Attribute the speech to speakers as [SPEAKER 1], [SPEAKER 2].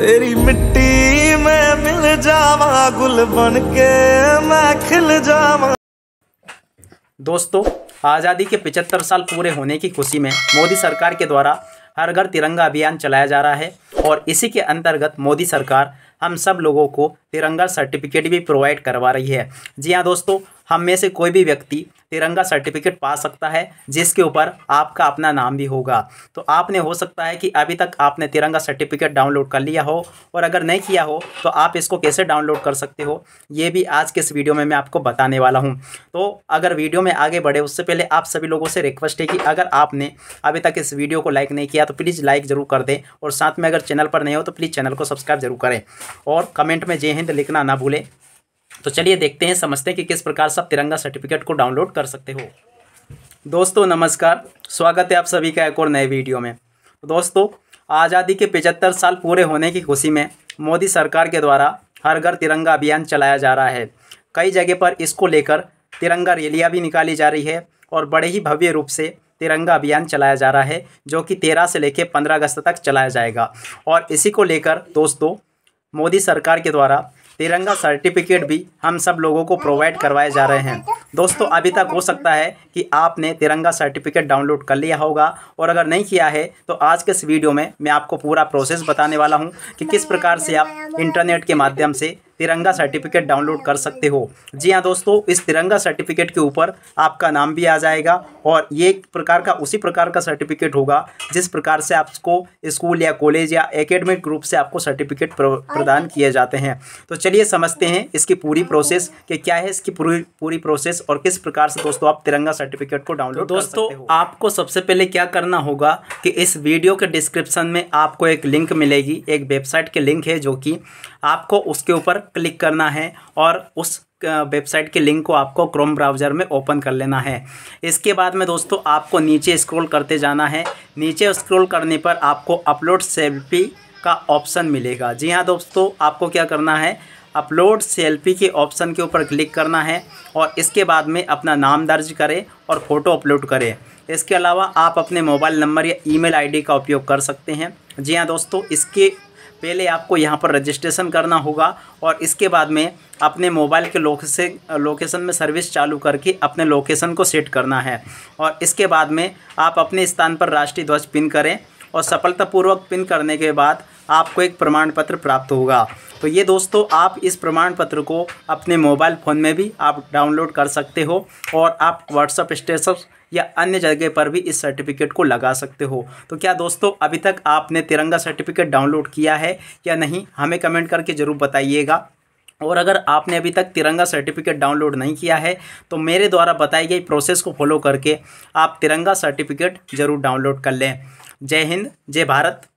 [SPEAKER 1] तेरी मिट्टी में मिल जावा गुल बनके मैं खिल जावा दोस्तों आज़ादी के 75 साल पूरे होने की खुशी में मोदी सरकार के द्वारा हर घर तिरंगा अभियान चलाया जा रहा है और इसी के अंतर्गत मोदी सरकार हम सब लोगों को तिरंगा सर्टिफिकेट भी प्रोवाइड करवा रही है जी हाँ दोस्तों हम में से कोई भी व्यक्ति तिरंगा सर्टिफिकेट पा सकता है जिसके ऊपर आपका अपना नाम भी होगा तो आपने हो सकता है कि अभी तक आपने तिरंगा सर्टिफिकेट डाउनलोड कर लिया हो और अगर नहीं किया हो तो आप इसको कैसे डाउनलोड कर सकते हो ये भी आज के इस वीडियो में मैं आपको बताने वाला हूँ तो अगर वीडियो में आगे बढ़े उससे पहले आप सभी लोगों से रिक्वेस्ट है कि अगर आपने अभी तक इस वीडियो को लाइक नहीं किया तो प्लीज़ लाइक ज़रूर कर दें और साथ में अगर चैनल पर नहीं हो तो प्लीज़ चैनल को सब्सक्राइब जरूर करें और कमेंट में जे हिंद तो लिखना ना भूलें तो चलिए देखते हैं समझते हैं कि किस प्रकार से आप तिरंगा सर्टिफिकेट को डाउनलोड कर सकते हो दोस्तों नमस्कार स्वागत है आप सभी का एक और नए वीडियो में दोस्तों आज़ादी के पिचहत्तर साल पूरे होने की खुशी में मोदी सरकार के द्वारा हर घर तिरंगा अभियान चलाया जा रहा है कई जगह पर इसको लेकर तिरंगा रैलियाँ भी निकाली जा रही है और बड़े ही भव्य रूप से तिरंगा अभियान चलाया जा रहा है जो कि तेरह से लेकर पंद्रह अगस्त तक चलाया जाएगा और इसी को लेकर दोस्तों मोदी सरकार के द्वारा तिरंगा सर्टिफिकेट भी हम सब लोगों को प्रोवाइड करवाए जा रहे हैं दोस्तों अभी तक हो सकता है कि आपने तिरंगा सर्टिफिकेट डाउनलोड कर लिया होगा और अगर नहीं किया है तो आज के इस वीडियो में मैं आपको पूरा प्रोसेस बताने वाला हूं कि किस प्रकार से आप इंटरनेट के माध्यम से तिरंगा सर्टिफिकेट डाउनलोड कर सकते हो जी हाँ दोस्तों इस तिरंगा सर्टिफिकेट के ऊपर आपका नाम भी आ जाएगा और ये एक प्रकार का उसी प्रकार का सर्टिफिकेट होगा जिस प्रकार से आपको स्कूल या कॉलेज या एकेडमिक ग्रुप से आपको सर्टिफिकेट प्रदान किए जाते हैं तो चलिए समझते हैं इसकी पूरी प्रोसेस कि क्या है इसकी पूरी पूरी प्रोसेस और किस प्रकार से दोस्तों आप तिरंगा सर्टिफिकेट को डाउनलोड तो दोस्तों आपको सबसे पहले क्या करना होगा कि इस वीडियो के डिस्क्रिप्शन में आपको एक लिंक मिलेगी एक वेबसाइट के लिंक है जो कि आपको उसके ऊपर क्लिक करना है और उस वेबसाइट के लिंक को आपको क्रोम ब्राउज़र में ओपन कर लेना है इसके बाद में दोस्तों आपको नीचे स्क्रॉल करते जाना है नीचे स्क्रॉल करने पर आपको अपलोड सेल्फी का ऑप्शन मिलेगा जी हाँ दोस्तों आपको क्या करना है अपलोड सेल्फी के ऑप्शन के ऊपर क्लिक करना है और इसके बाद में अपना नाम दर्ज करें और फ़ोटो अपलोड करें इसके अलावा आप अपने मोबाइल नंबर या ईमेल आईडी का उपयोग कर सकते हैं जी हाँ दोस्तों इसके पहले आपको यहाँ पर रजिस्ट्रेशन करना होगा और इसके बाद में अपने मोबाइल के से लोकेशन में सर्विस चालू करके अपने लोकेशन को सेट करना है और इसके बाद में आप अपने स्थान पर राष्ट्रीय ध्वज पिन करें और सफलतापूर्वक पिन करने के बाद आपको एक प्रमाण पत्र प्राप्त होगा तो ये दोस्तों आप इस प्रमाण पत्र को अपने मोबाइल फ़ोन में भी आप डाउनलोड कर सकते हो और आप व्हाट्सअप स्टेटस या अन्य जगह पर भी इस सर्टिफिकेट को लगा सकते हो तो क्या दोस्तों अभी तक आपने तिरंगा सर्टिफिकेट डाउनलोड किया है या नहीं हमें कमेंट करके ज़रूर बताइएगा और अगर आपने अभी तक तिरंगा सर्टिफिकेट डाउनलोड नहीं किया है तो मेरे द्वारा बताई गई प्रोसेस को फॉलो करके आप तिरंगा सर्टिफिकेट ज़रूर डाउनलोड कर लें जय हिंद जय भारत